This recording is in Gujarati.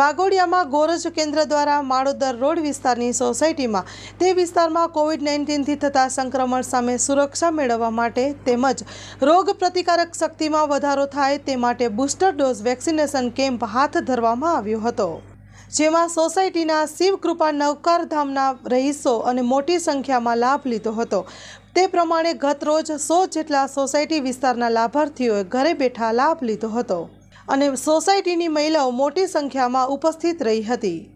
વાઘોડિયામાં ગોરજ કેન્દ્ર દ્વારા માળોદર રોડ વિસ્તારની સોસાયટીમાં તે વિસ્તારમાં કોવિડ નાઇન્ટીનથી થતા સંક્રમણ સામે સુરક્ષા મેળવવા માટે તેમજ રોગ પ્રતિકારક શક્તિમાં વધારો થાય તે માટે બુસ્ટર ડોઝ વેક્સિનેશન કેમ્પ હાથ ધરવામાં આવ્યો હતો જેમાં સોસાયટીના શિવકૃપા નવકારધામના રહીશો અને મોટી સંખ્યામાં લાભ લીધો હતો તે પ્રમાણે ગત રોજ સો જેટલા સોસાયટી વિસ્તારના લાભાર્થીઓએ ઘરે બેઠા લાભ લીધો હતો અને સોસાયટીની મહિલાઓ મોટી સંખ્યામાં ઉપસ્થિત રહી હતી